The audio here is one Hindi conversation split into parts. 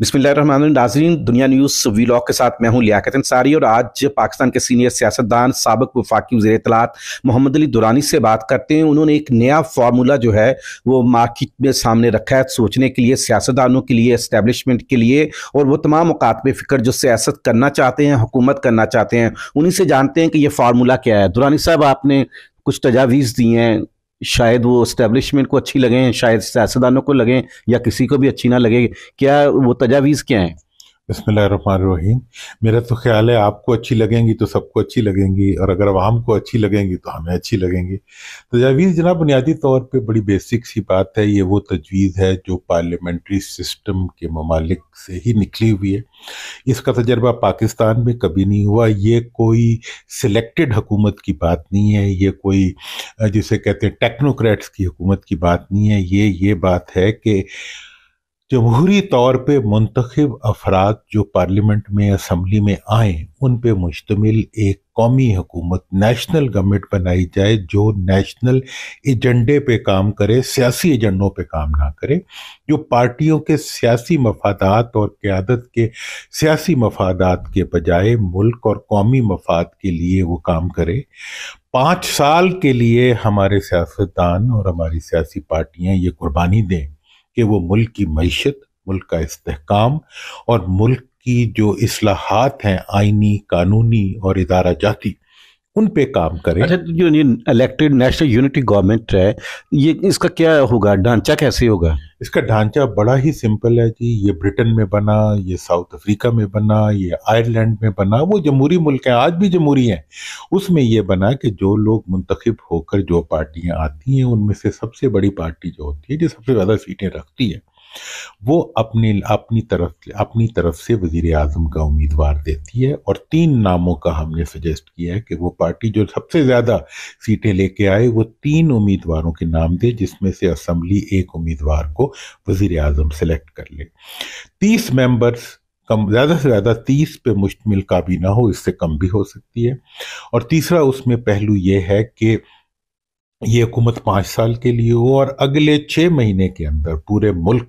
बिस्मिल्लाहमान नाजरीन दुनिया न्यूज़ वीलॉग के साथ मैं हूं लियाकत अंसारी और आज पाकिस्तान के सीनियर सियासतदान सबक वफाकी वजी इतलात मोहम्मद अली दुरानी से बात करते हैं उन्होंने एक नया फार्मूला जो है वो मार्केट में सामने रखा है सोचने के लिए सियासतदानों के लिए इस्टेबलिशमेंट के लिए और वह तमाम अवकात में फ़िक्र जो सियासत करना चाहते हैं हुकूमत करना चाहते हैं उन्हीं से जानते हैं कि यह फार्मूला क्या है दुरानी साहब आपने कुछ तजावीज़ दी हैं शायद वो इस्टेब्लिशमेंट को अच्छी लगें शायद सियासतदानों को लगें या किसी को भी अच्छी ना लगे क्या वो तजावीज़ क्या हैं बसमीम मेरा तो ख्याल है आपको अच्छी लगेंगी तो सबको अच्छी लगेंगी और अगर आवाम को अच्छी लगेंगी तो हमें अच्छी लगेंगी तो जावीज़ जनाब बुनियादी तौर पे बड़ी बेसिक सी बात है ये वो तजवीज़ है जो पार्लियामेंट्री सिस्टम के ममालिक से ही निकली हुई है इसका तजर्बा पाकिस्तान में कभी नहीं हुआ ये कोई सिलेक्टेड हुकूमत की बात नहीं है ये कोई जिसे कहते हैं टेक्नोक्रेट्स की हुकूमत की बात नहीं है ये ये बात है कि जमहूरी तौर पे मुंतखब अफराद जो पार्लियामेंट में असम्बली में आए उन पे मुश्तमिल एक कौमी हुकूमत नेशनल गवर्नमेंट बनाई जाए जो नेशनल एजेंडे पे काम करे सियासी एजेंडों पे काम ना करे जो पार्टियों के सियासी मफादात और क़्यादत के सियासी मफादात के बजाय मुल्क और कौमी मफाद के लिए वो काम करे पाँच साल के लिए हमारे सियासतदान और हमारी सियासी पार्टियाँ ये कुर्बानी दें कि वो मुल्क की मीशत मुल्क का इस्तेकाम और मुल्क की जो असलाहत हैं आइनी कानूनी और इदारा जाती उन पे काम करें अच्छा तो जो ये इलेक्टेड नेशनल यूनिटी गवर्नमेंट है ये इसका क्या होगा ढांचा कैसे होगा इसका ढांचा बड़ा ही सिंपल है जी ये ब्रिटेन में बना ये साउथ अफ्रीका में बना ये आयरलैंड में बना वो जमहूरी मुल्क हैं आज भी जमहूरी हैं उसमें ये बना कि जो लोग मुंतखब होकर जो पार्टियाँ आती हैं उनमें से सबसे बड़ी पार्टी जो होती है जो सबसे ज़्यादा सीटें रखती है वो अपने अपनी तरफ अपनी तरफ से वजीर अजम का उम्मीदवार देती है और तीन नामों का हमने सजेस्ट किया है कि वो पार्टी जो सबसे ज़्यादा सीटें लेके आए वो तीन उम्मीदवारों के नाम दे जिसमें से असम्बली एक उम्मीदवार को वजीर अजम सेलेक्ट कर ले तीस मेंबर्स कम ज़्यादा से ज़्यादा तीस पे मुश्तमिल ना हो इससे कम भी हो सकती है और तीसरा उसमें पहलू ये है कि ये हुकूमत पाँच साल के लिए हो और अगले छः महीने के अंदर पूरे मुल्क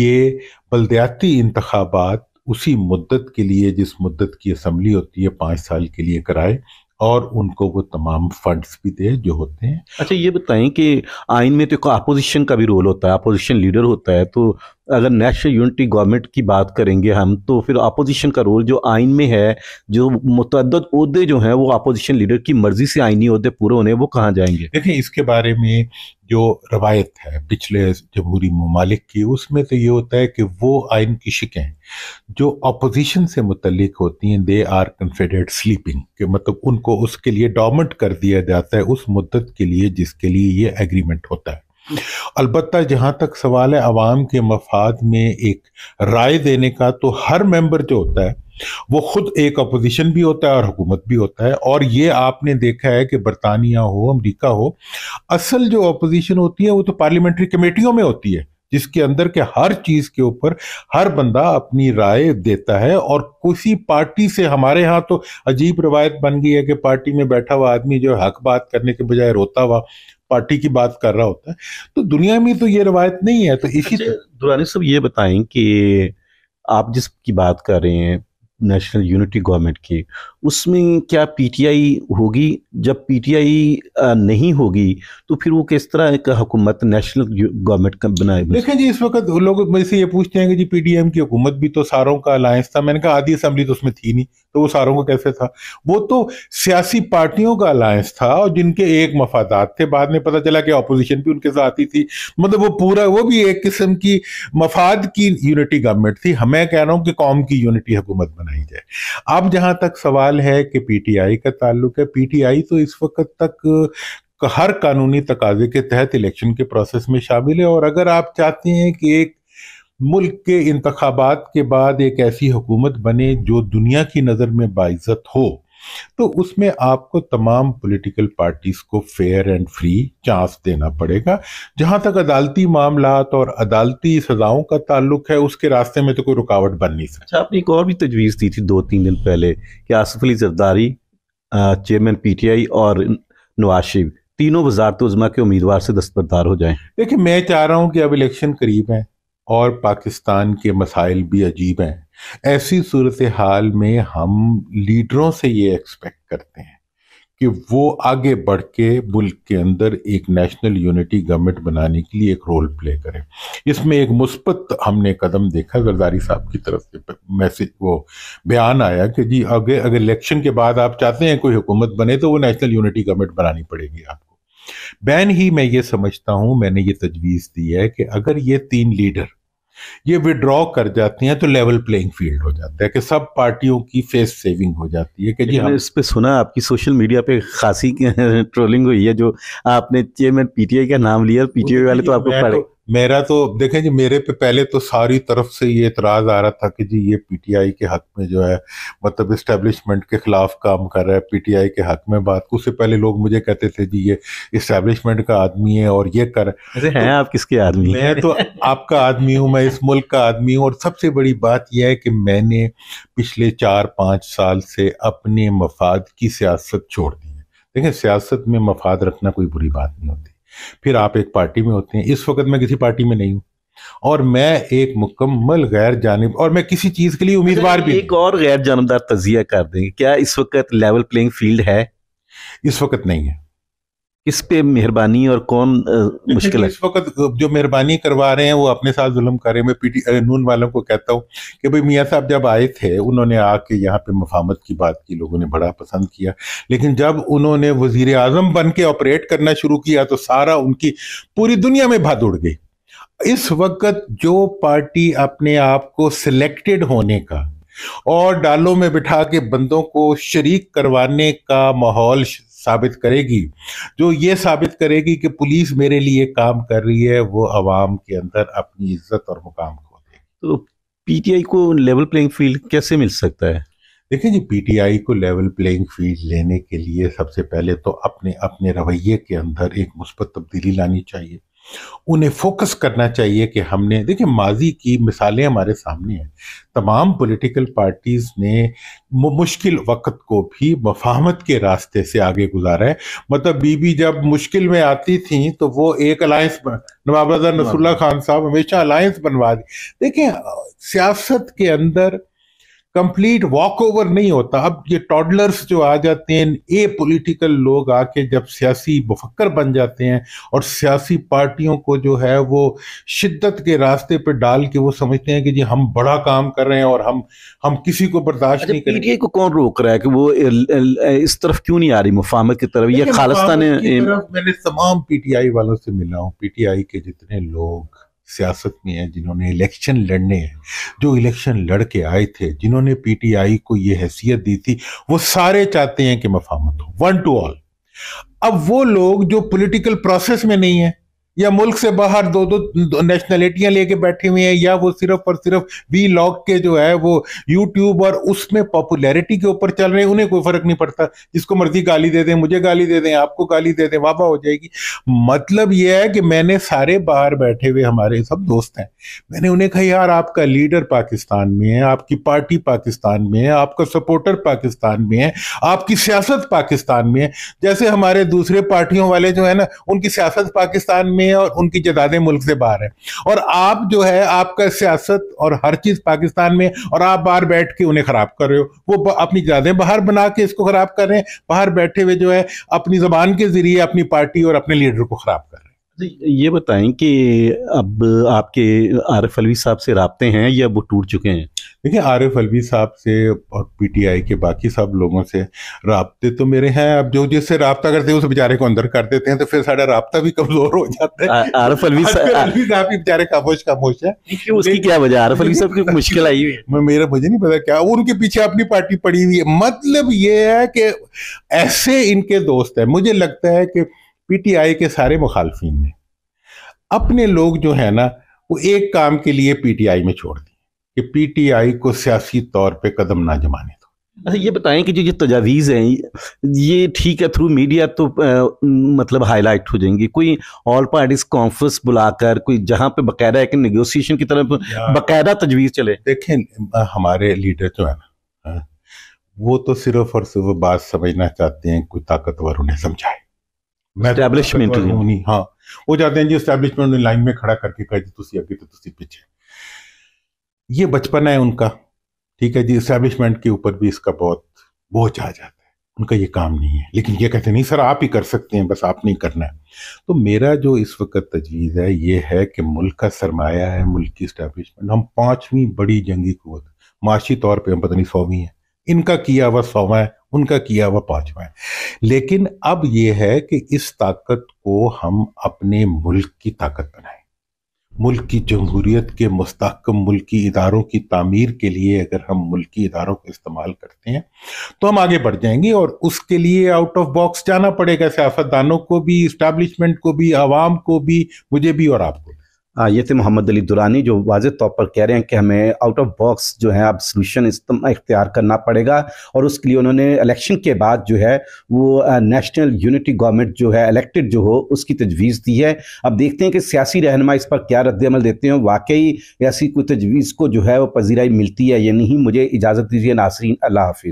ये बलदयाती इंतबात उसी मुद्दत के लिए जिस मुद्दत की असम्बली होती है पाँच साल के लिए कराए और उनको वो तमाम फंड्स भी दे जो होते हैं अच्छा ये बताएं कि आइन में तो अपोजिशन का भी रोल होता है अपोजिशन लीडर होता है तो अगर नेशनल यूनिटी गवर्नमेंट की बात करेंगे हम तो फिर अपोजिशन का रोल जो आइन में है जो मुतद अहदे जो हैं वो अपोजिशन लीडर की मर्जी से आइनी अहदे पूरे होने वो कहाँ जाएंगे देखें इसके बारे में जो रवायत है पिछले जमहूरी ममालिक की उसमें तो ये होता है कि वो आइन की शिकें जो अपोजिशन से मुतलिक होती हैं दे आर कन्फेडेड स्लीपिंग के मतलब उनको उसके लिए डोमेंट कर दिया जाता है उस मुद्दत के लिए जिसके लिए ये एग्रीमेंट होता है अलबत् जहाँ तक सवाल है आवाम के मफाद में एक राय देने का तो हर मेंबर जो होता है वो खुद एक अपोजिशन भी होता है और हुकूमत भी होता है और ये आपने देखा है कि बरतानिया हो अमरीका हो असल जो अपोजिशन होती है वो तो पार्लियामेंट्री कमेटियों में होती है जिसके अंदर के हर चीज के ऊपर हर बंदा अपनी राय देता है और किसी पार्टी से हमारे यहाँ तो अजीब रवायत बन गई है कि पार्टी में बैठा हुआ आदमी जो हक बात करने के बजाय रोता हुआ पार्टी की बात कर रहा होता है तो दुनिया में तो ये रवायत नहीं है तो इसी अच्छा, दुरानी साहब ये बताएं कि आप जिस की बात कर रहे हैं नेशनल यूनिटी गवर्नमेंट की उसमें क्या पीटीआई होगी जब पीटीआई नहीं होगी तो फिर वो किस तरह का हुकूमत नेशनल गवर्नमेंट का बनाए देखें जी इस वक्त लोग मेरे से ये पूछते हैं कि जी पीटीएम की हुकूमत भी तो सारों का अलायंस था मैंने कहा आधी असम्बली तो उसमें थी नहीं तो वो सारों का कैसे था वो तो सियासी पार्टियों का अलायंस था और जिनके एक मफादात थे बाद में पता चला कि अपोजिशन भी उनके साथ ही थी मतलब वो पूरा वो भी एक किस्म की मफाद की यूनिटी गवर्नमेंट थी हमें कह रहा हूँ कि कौम की यूनिटी हुकूमत बनाई जाए अब जहाँ तक सवाल है कि पीटीआई का ताल्लुक है पीटीआई तो इस वक्त तक हर कानूनी तकाजे के तहत इलेक्शन के प्रोसेस में शामिल है और अगर आप चाहते हैं कि एक मुल्क के इंतबात के बाद एक ऐसी हुकूमत बने जो दुनिया की नज़र में बाइज़त हो तो उसमें आपको तमाम पॉलिटिकल पार्टीज़ को फेयर एंड फ्री चांस देना पड़ेगा जहां तक अदालती मामला और अदालती सजाओं का ताल्लुक है उसके रास्ते में तो कोई रुकावट बन नहीं सकती अच्छा, आपने एक और भी तजवीज़ दी थी दो तीन दिन पहले कि आसफ अली जरदारी चेयरमैन पीटीआई और नवाज शरीफ तीनों वजारत उजमा के उम्मीदवार से दस्तबरदार हो जाएं देखिए मैं चाह रहा हूं कि अब इलेक्शन करीब है और पाकिस्तान के मसाइल भी अजीब हैं ऐसी सूरत हाल में हम लीडरों से ये एक्सपेक्ट करते हैं कि वो आगे बढ़ के मुल्क के अंदर एक नेशनल यूनिटी गवर्नमेंट बनाने के लिए एक रोल प्ले करें इसमें एक मुस्बत हमने कदम देखा जरदारी साहब की तरफ से मैसेज वो बयान आया कि जी अगर अगर इलेक्शन के बाद आप चाहते हैं कोई हुकूमत बने तो वो नेशनल यूनिटी गवर्नमेंट बनानी पड़ेगी आपको बैन ही मैं ये समझता हूं मैंने ये तजवीज़ दी है कि अगर ये तीन लीडर ये विड्रॉ कर जाती हैं तो लेवल प्लेइंग फील्ड हो जाता है कि सब पार्टियों की फेस सेविंग हो जाती है कि जी हम हाँ। इस पे सुना आपकी सोशल मीडिया पे खासी ट्रोलिंग हुई है जो आपने चेयरमैन पीटीआई का नाम लिया पीटीआई वाले तो आपको पढ़े तो, मेरा तो देखें जी मेरे पे पहले तो सारी तरफ से ये एतराज़ आ रहा था कि जी ये पीटीआई के हक में जो है मतलब इस्टेब्लिशमेंट के खिलाफ काम कर रहा है पीटीआई के हक में बात उससे पहले लोग मुझे कहते थे जी ये इस्टेब्लिशमेंट का आदमी है और ये कर तो, हैं आप किसके आदमी मैं तो आपका आदमी हूँ मैं इस मुल्क का आदमी हूँ और सबसे बड़ी बात यह है कि मैंने पिछले चार पाँच साल से अपने मफाद की सियासत छोड़ दी है देखें सियासत में मफाद रखना कोई बुरी बात नहीं होती फिर आप एक पार्टी में होते हैं इस वक्त मैं किसी पार्टी में नहीं हूं और मैं एक मुकम्मल गैर जानब और मैं किसी चीज के लिए उम्मीदवार अच्छा, भी एक और गैर जानबदार तजिया कर देंगे क्या इस वक्त लेवल प्लेइंग फील्ड है इस वक्त नहीं है किस पे मेहरबानी और कौन मुश्किल है इस वक्त जो मेहरबानी करवा रहे हैं वो अपने साथ जुल्म कर रहे हैं मैं पीटी नून वालों को कहता हूँ कि भाई मियाँ साहब जब आए थे उन्होंने आके यहाँ पे मफामत की बात की लोगों ने बड़ा पसंद किया लेकिन जब उन्होंने वजीर आजम बन के ऑपरेट करना शुरू किया तो सारा उनकी पूरी दुनिया में भाद उड़ गई इस वक्त जो पार्टी अपने आप को सिलेक्टेड होने का और डालों में बिठा के बंदों को शरीक करवाने का माहौल साबित करेगी जो ये साबित करेगी कि पुलिस मेरे लिए काम कर रही है वो आवाम के अंदर अपनी इज्जत और मुकाम खो देगी तो पीटीआई को लेवल प्लेइंग फील्ड कैसे मिल सकता है देखिए जी पीटीआई को लेवल प्लेइंग फील्ड लेने के लिए सबसे पहले तो अपने अपने रवैये के अंदर एक मुस्बत तब्दीली लानी चाहिए उन्हें फोकस करना चाहिए कि हमने देखिए माजी की मिसालें हमारे सामने हैं तमाम पॉलिटिकल पार्टीज़ ने मुश्किल वक्त को भी मफाहमत के रास्ते से आगे गुजारा है मतलब बीबी जब मुश्किल में आती थी तो वो एक अलायंस नवाब नसरुल्ला खान साहब हमेशा अलायंस बनवा दी देखिए सियासत के अंदर कंप्लीट वॉकओवर नहीं होता अब ये टॉडलर्स जो आ जाते हैं ए पॉलिटिकल लोग आके जब सियासी मुफक्र बन जाते हैं और सियासी पार्टियों को जो है वो शिद्दत के रास्ते पे डाल के वो समझते हैं कि जी हम बड़ा काम कर रहे हैं और हम हम किसी को बर्दाश्त अच्छा, नहीं रहे को कौन रोक रहा है कि वो इस तरफ क्यों नहीं आ रही मुफामत की तरफ यह खालिस्तान मैंने तमाम पीटीआई वालों से मिला हूँ पी के जितने लोग सियासत में है जिन्होंने इलेक्शन लड़ने हैं जो इलेक्शन लड़ के आए थे जिन्होंने पीटीआई को ये हैसियत दी थी वो सारे चाहते हैं कि मफामत हो वन टू ऑल अब वो लोग जो पॉलिटिकल प्रोसेस में नहीं है या मुल्क से बाहर दो दो नेशनलिटियां लेके बैठी हुई हैं या वो सिर्फ और सिर्फ वी लॉग के जो है वो यूट्यूब और उसमें पॉपुलैरिटी के ऊपर चल रहे हैं उन्हें कोई फर्क नहीं पड़ता जिसको मर्जी गाली दे दें मुझे गाली दे दें आपको गाली दे दें वाह हो जाएगी मतलब ये है कि मैंने सारे बाहर बैठे हुए हमारे सब दोस्त हैं मैंने उन्हें कहा यार आपका लीडर पाकिस्तान में है आपकी पार्टी पाकिस्तान में है आपका सपोर्टर पाकिस्तान में है आपकी सियासत पाकिस्तान में है जैसे हमारे दूसरे पार्टियों वाले जो है ना उनकी सियासत पाकिस्तान में में है और उनकी जदादें मुल्क से बाहर है और आप जो है आपका सियासत और हर चीज़ पाकिस्तान में और आप बाहर बैठ के उन्हें ख़राब कर रहे हो वो अपनी जदादें बाहर बना के इसको ख़राब कर रहे हैं बाहर बैठे हुए जो है अपनी ज़बान के ज़रिए अपनी पार्टी और अपने लीडर को ख़राब कर रहे हैं ये बताएं कि अब आपके आरिफ अलवी साहब से रबते हैं या वो टूट चुके हैं देखिए आर एफ अलवी साहब से और पीटीआई के बाकी सब लोगों से रबते तो मेरे हैं अब जो जिससे रबता करते हैं उस बेचारे को अंदर कर देते हैं तो फिर साढ़ा रबता भी कमजोर हो जाता है एफ अलवी साहब भी बेचारे खामोश खामोश है उसकी क्या वजह एफ अलवी साहब की मुश्किल आई हुई मेरा मुझे नहीं पता क्या उनके पीछे अपनी पार्टी पड़ी हुई है मतलब ये है कि ऐसे इनके दोस्त है मुझे लगता है कि पीटीआई के सारे मुखालफी ने अपने लोग जो है ना वो एक काम के लिए पीटीआई में छोड़ दिया कि पीटीआई को सियासी तौर पे कदम ना जमाने दो अच्छा ये बताएं कि जो ये तजावीज़ हैं ये ठीक है थ्रू मीडिया तो आ, मतलब हाईलाइट हो जाएंगी कोई ऑल पार्टीज कॉन्फ्रेंस बुलाकर कोई जहां पे बकायदा एक नेगोशिएशन की तरफ बकायदा तजवीज़ चले देखें हमारे लीडर जो है ना वो तो सिर्फ और सिर्फ बात समझना चाहते हैं कोई ताकतवर उन्हें समझाए मैं तो हाँ वो चाहते हैं जी स्टैब्लिशमेंट लाइन में खड़ा करके कहा जी तुम अगे तो पीछे ये बचपन है उनका ठीक है जी इस्टेब्लिशमेंट के ऊपर भी इसका बहुत बोझ आ जाता है उनका ये काम नहीं है लेकिन ये कहते नहीं सर आप ही कर सकते हैं बस आप नहीं करना है तो मेरा जो इस वक्त तजवीज़ है ये है कि मुल्क का सरमाया है मुल्क की इस्टेब्लिशमेंट हम पाँचवीं बड़ी जंगी कुत माशी तौर पर हम पता नहीं सौवीं हैं इनका किया हुआ सौवा है उनका किया हुआ पाँचवा है लेकिन अब ये है कि इस ताकत को हम अपने मुल्क की ताकत बनाएं मुल्क की जमहूरीत के मस्तकम मुल्की इदारों की तमीर के लिए अगर हम मुल्की इदारों को इस्तेमाल करते हैं तो हम आगे बढ़ जाएंगे और उसके लिए आउट ऑफ बॉक्स जाना पड़ेगा सियासतदानों को भी इस्टबलिशमेंट को भी आवाम को भी मुझे भी और आपको ये थे मोहम्मद अली दुरानी जो वाज तौर पर कह रहे हैं कि हमें आउट ऑफ बॉक्स जो है अब सोल्यूशन इख्तियार करना पड़ेगा और उसके लिए उन्होंने इलेक्शन के बाद जो है वो नेशनल यूनिटी गवर्नमेंट जो है इलेक्टेड जो हो उसकी तजवीज़ दी है अब देखते हैं कि सियासी रहनमा इस पर क्या रद्दमल देते हैं वाकई ऐसी कोई तजवीज़ को जो है वो पजीराई मिलती है या नहीं मुझे इजाज़त दीजिए नासरीन अल्लाह हाफिज़